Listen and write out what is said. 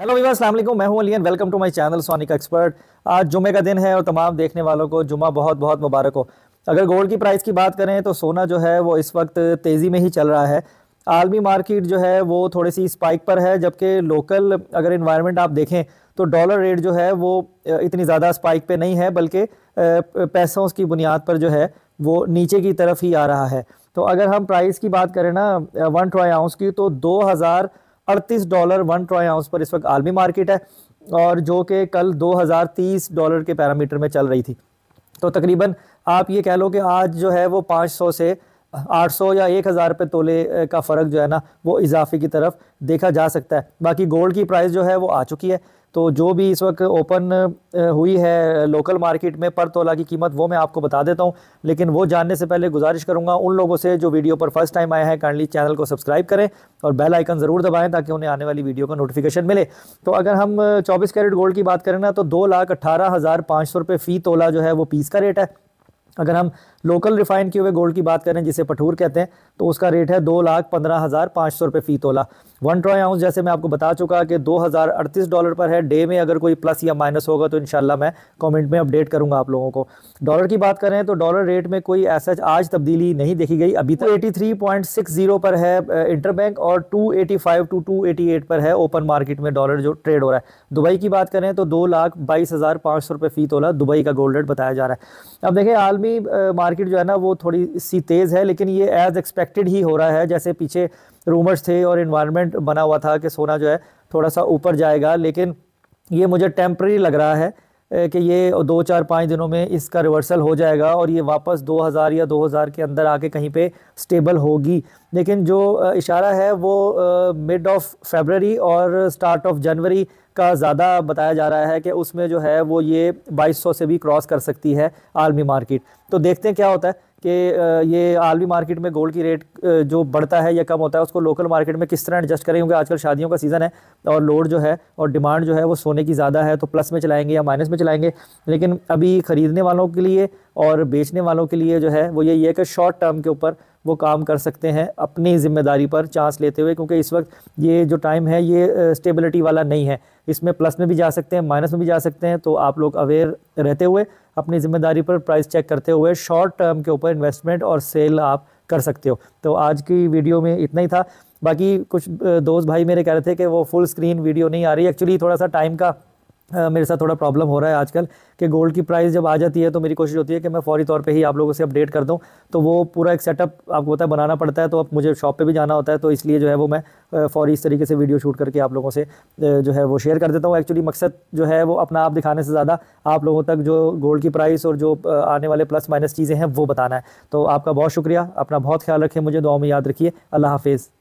hello Weaver असलम मैं हूं Ali welcome to my channel Sonic Expert आज जुमे का दिन है और तमाम देखने वालों को जुमा बहुत बहुत मुबारक हो अगर गोल्ड की प्राइस की बात करें तो सोना जो है वो इस वक्त तेज़ी में ही चल रहा है आलमी मार्केट जो है वो थोड़ी सी स्पाइक पर है जबकि लोकल अगर इन्वायरमेंट आप देखें तो डॉलर रेट जो है वो इतनी ज़्यादा स्पाइक पर नहीं है बल्कि पैसों की बुनियाद पर जो है वो नीचे की तरफ ही आ रहा है तो अगर हम प्राइस की बात करें ना वन ट्राई आउंस की तो दो हज़ार अड़तीस डॉलर वन ट्रॉय आउंस पर इस वक्त आलमी मार्केट है और जो कि कल 2030 डॉलर के पैरामीटर में चल रही थी तो तकरीबन आप ये कह लो कि आज जो है वो 500 से 800 या 1000 रुपये तोले का फ़र्क जो है ना वो इजाफे की तरफ देखा जा सकता है बाकी गोल्ड की प्राइस जो है वो आ चुकी है तो जो भी इस वक्त ओपन हुई है लोकल मार्केट में पर तोला की कीमत वो मैं आपको बता देता हूँ लेकिन वो जानने से पहले गुजारिश करूँगा उन लोगों से जो वीडियो पर फर्स्ट टाइम आया है काइंडली चैनल को सब्सक्राइब करें और बेल आइकन ज़रूर दबाएं ताकि उन्हें आने वाली वीडियो का नोटिफिकेशन मिले तो अगर हम चौबीस कैरेट गोल्ड की बात करें ना तो दो लाख अट्ठारह हज़ार पाँच सौ रुपये फ़ी तोला जो है वो पीस का रेट है अगर हम लोकल रिफाइन किए हुए गोल्ड की बात करें जिसे पठूर कहते हैं तो उसका रेट है दो लाख पंद्रह हज़ार पाँच सौ रुपये फ़ी तोला वन ट्रॉय आउंस जैसे मैं आपको बता चुका कि दो हज़ार अड़तीस डॉलर पर है डे में अगर कोई प्लस या माइनस होगा तो इन मैं कमेंट में अपडेट करूंगा आप लोगों को डॉलर की बात करें तो डॉलर रेट में कोई ऐसा आज तब्दीली नहीं देखी गई अभी तो eighty three point six zero पर है इंटरबैंक और two eighty five two two eighty eight पर है ओपन मार्केट में डॉलर जो ट्रेड हो रहा है दुबई की बात करें तो दो लाख बाईस हज़ार पाँच सौ रुपये फ़ी तोला दुबई का गोल्ड रेट बताया जा रहा है अब देखें आलमी मार्केट मार्केट जो है ना वो थोड़ी सी तेज़ है लेकिन ये एज़ एक्सपेक्टेड ही हो रहा है जैसे पीछे रूमर्स थे और इन्वायरमेंट बना हुआ था कि सोना जो है थोड़ा सा ऊपर जाएगा लेकिन ये मुझे टेम्प्रेरी लग रहा है कि ये दो चार पाँच दिनों में इसका रिवर्सल हो जाएगा और ये वापस 2000 या 2000 के अंदर आके कहीं पे स्टेबल होगी लेकिन जो इशारा है वो मिड ऑफ फेबररी और स्टार्ट ऑफ जनवरी का ज़्यादा बताया जा रहा है कि उसमें जो है वो ये 2200 से भी क्रॉस कर सकती है आलमी मार्केट तो देखते हैं क्या होता है कि ये आलमी मार्केट में गोल्ड की रेट जो बढ़ता है या कम होता है उसको लोकल मार्केट में किस तरह एडजस्ट करें क्योंकि आजकल शादियों का सीज़न है और लोड जो है और डिमांड जो है वो सोने की ज़्यादा है तो प्लस में चलाएंगे या माइनस में चलाएंगे लेकिन अभी ख़रीदने वालों के लिए और बेचने वालों के लिए जो है वो यही है कि शॉर्ट टर्म के ऊपर वो काम कर सकते हैं अपनी ज़िम्मेदारी पर चांस लेते हुए क्योंकि इस वक्त ये जो टाइम है ये स्टेबिलिटी वाला नहीं है इसमें प्लस में भी जा सकते हैं माइनस में भी जा सकते हैं तो आप लोग अवेयर रहते हुए अपनी ज़िम्मेदारी पर प्राइस चेक करते हुए शॉर्ट टर्म के ऊपर इन्वेस्टमेंट और सेल आप कर सकते हो तो आज की वीडियो में इतना ही था बाकी कुछ दोस्त भाई मेरे कह रहे थे कि वो फुल स्क्रीन वीडियो नहीं आ रही एक्चुअली थोड़ा सा टाइम का मेरे साथ थोड़ा प्रॉब्लम हो रहा है आजकल कि गोल्ड की प्राइस जब आ जाती है तो मेरी कोशिश होती है कि मैं फौरी तौर पे ही आप लोगों से अपडेट कर दूं तो वो पूरा एक सेटअप आपको होता है बनाना पड़ता है तो अब मुझे शॉप पे भी जाना होता है तो इसलिए जो है वो मैं फौरी इस तरीके से वीडियो शूट करके आप लोगों से जो है वो शेयर कर देता हूँ एक्चुअली मकसद जो है वो अपना आप दिखाने से ज़्यादा आप लोगों तक जो गोल्ड की प्राइस और जो आने वाले प्लस माइनस चीज़ें हैं वो बताना है तो आपका बहुत शुक्रिया अपना बहुत ख्याल रखें मुझे दुआ में याद रखिए अल्लाह हाफिज़